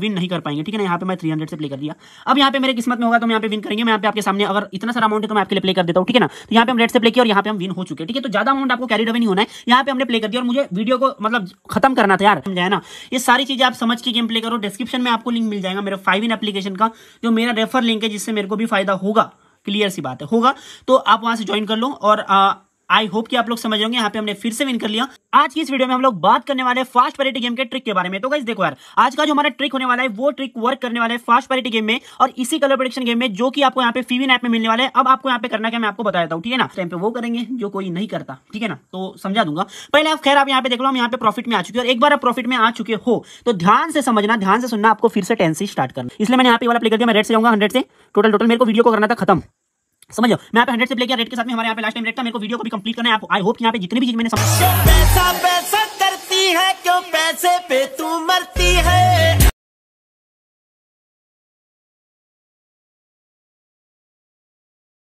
win नहीं कर पाएंगे ठीक है ना यहाँ पे मैं थ्री हंड्रेड से प्ले कर दिया अब यहाँ पे मेरे किस्मत में होगा तो यहाँ पे विन करेंगे मैं यहाँ पे आपके सामने अगर इतना सारा अमाउंट है तो मैं आपके लिए प्ले कर देता हूँ ठीक है ना तो यहाँ पे हम रेड से प्ले किया और यहाँ पे हम विन हो चुके ठीक है तो ज्यादा अमाउंट आपको कैरी अवे नहीं होना है यहाँ पे हमने प्ले कर दिया और मुझे वीडियो को मतलब खत्म करना था यार है ना ये सारी चीजें आप समझ के गेम प्ले करो डिस्क्रिप्शन में आपको लिंक मिल जाएगा मेरे फाइव इन एप्लीकेशन का जो मेरा रेफर लिंक है जिससे मेरे को भी फायदा होगा क्लियर सी बात है होगा तो आप वहां से ज्वाइन कर लो और आई होप कि आप लोग समझ होंगे यहाँ पे हमने फिर से विन कर लिया आज की इस वीडियो में हम लोग बात करने वाले फास्ट पैरिटी गेम के ट्रिक के बारे में तो गाइस देखो यार आज का जो हमारा ट्रिक होने वाला है वो ट्रिक वर्क करने वाला है फास्ट पैरिटी गेम में और इसी कलर प्रोडक्शन गेम में जो कि आपको यहाँ पे फीविन ऐप में मिलने वाले अब आपको यहाँ पे करना क्या मैं आपको बताया हूँ ठीक है ना टाइम पे वो करेंगे जो कोई नहीं करता ठीक है ना तो समझा दूंगा पहले आप खैर आप यहाँ पे देख लो हम यहाँ पे प्रॉफिट में आ चुके और एक बार आप प्रॉफिट में आ चुके हो तो ध्यान से समझना ध्यान से सुनना आपको फिर से टेंसी स्टार्ट करना इसलिए मैंने यहाँ पे वाला प्ले कर दिया मैं रेड से जाऊंगा हंड्रेड से टोटल टोटल मेरे को वीडियो को करना था खत्म समझो मैं यहाँ पे हंड्रेड से प्ले किया रेट के साथ में हमारे यहाँ पे लास्ट टाइम रेट था मेरे को वीडियो को भी कंप्लीट करना है आई होप यहाँ पे जितनी भी चीज मैंने समझ पैसा पैसा करती है क्यों पैसे पे तू मरती